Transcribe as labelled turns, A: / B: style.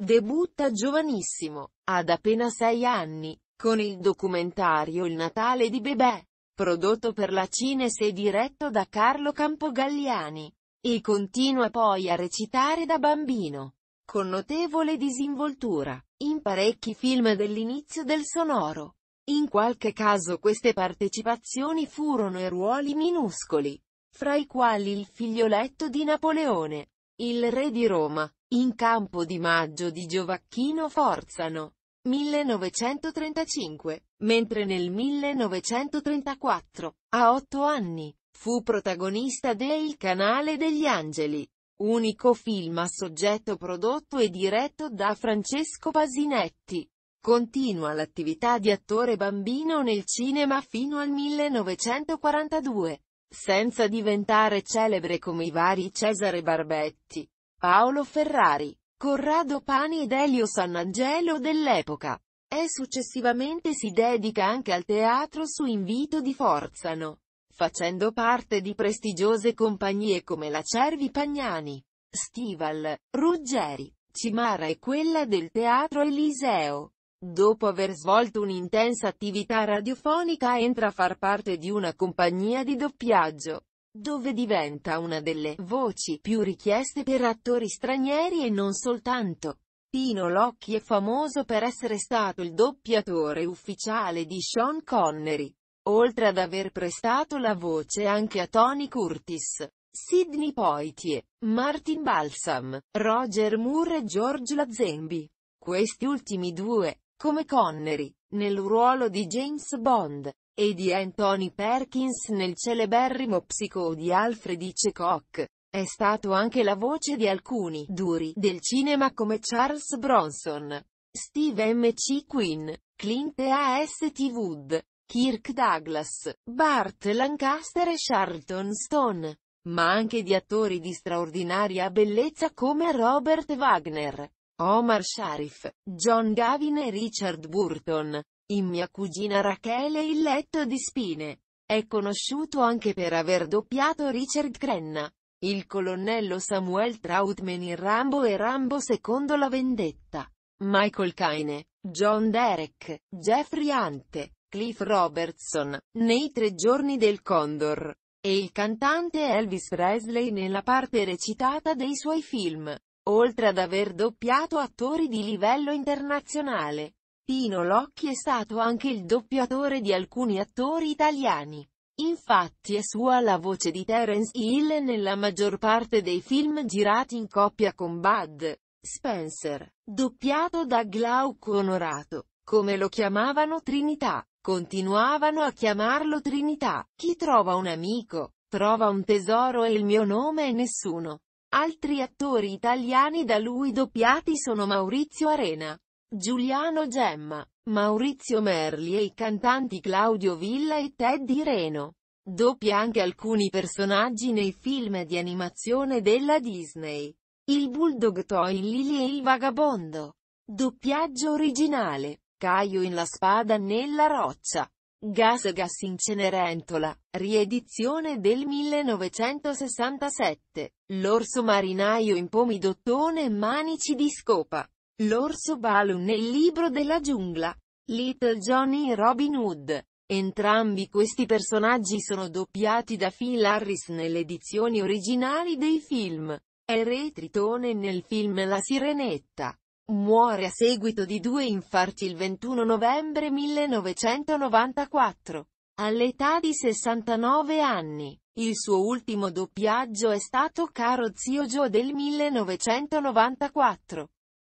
A: Debutta giovanissimo, ad appena sei anni, con il documentario Il Natale di Bebè, prodotto per la Cines e diretto da Carlo Campogalliani. E continua poi a recitare da bambino, con notevole disinvoltura, in parecchi film dell'inizio del sonoro. In qualche caso queste partecipazioni furono i ruoli minuscoli, fra i quali il figlioletto di Napoleone, il re di Roma, in campo di maggio di Giovacchino Forzano. 1935, mentre nel 1934, a otto anni, fu protagonista de Il canale degli angeli, unico film a soggetto prodotto e diretto da Francesco Pasinetti. Continua l'attività di attore bambino nel cinema fino al 1942, senza diventare celebre come i vari Cesare Barbetti, Paolo Ferrari, Corrado Pani ed Elio Sannangelo dell'epoca. E successivamente si dedica anche al teatro su invito di Forzano, facendo parte di prestigiose compagnie come la Cervi Pagnani, Stival, Ruggeri, Cimara e quella del Teatro Eliseo. Dopo aver svolto un'intensa attività radiofonica entra a far parte di una compagnia di doppiaggio, dove diventa una delle voci più richieste per attori stranieri e non soltanto. Pino Locchi è famoso per essere stato il doppiatore ufficiale di Sean Connery, oltre ad aver prestato la voce anche a Tony Curtis, Sidney Poitier, Martin Balsam, Roger Moore e George Lazenby. Questi ultimi due, come Connery, nel ruolo di James Bond, e di Anthony Perkins nel celeberrimo psico di Alfred Hitchcock. È stato anche la voce di alcuni duri del cinema come Charles Bronson, Steve M. C. Quinn, Clint A. S. Wood, Kirk Douglas, Bart Lancaster e Charlton Stone, ma anche di attori di straordinaria bellezza come Robert Wagner, Omar Sharif, John Gavin e Richard Burton. In mia cugina Rachele il letto di spine. È conosciuto anche per aver doppiato Richard Crenna, il colonnello Samuel Troutman in Rambo e Rambo secondo la vendetta. Michael Caine, John Derek, Jeffrey Ante, Cliff Robertson, nei tre giorni del Condor, e il cantante Elvis Presley nella parte recitata dei suoi film, oltre ad aver doppiato attori di livello internazionale. Pino Locchi è stato anche il doppiatore di alcuni attori italiani. Infatti è sua la voce di Terence Hill nella maggior parte dei film girati in coppia con Bud Spencer, doppiato da Glauco Onorato, come lo chiamavano Trinità. Continuavano a chiamarlo Trinità. Chi trova un amico, trova un tesoro e il mio nome è nessuno. Altri attori italiani da lui doppiati sono Maurizio Arena, Giuliano Gemma, Maurizio Merli e i cantanti Claudio Villa e Teddy Reno. Doppia anche alcuni personaggi nei film di animazione della Disney. Il Bulldog Toy Lily e il Vagabondo. Doppiaggio originale. Caio in La Spada nella roccia. Gas Gas in Cenerentola, riedizione del 1967. L'orso marinaio in Pomidottone e Manici di Scopa. L'orso Baloo nel libro della giungla. Little Johnny e Robin Hood. Entrambi questi personaggi sono doppiati da Phil Harris nelle edizioni originali dei film. È Re Tritone nel film La Sirenetta. Muore a seguito di due infarti il 21 novembre 1994. All'età di 69 anni. Il suo ultimo doppiaggio è stato Caro Zio Joe del 1994.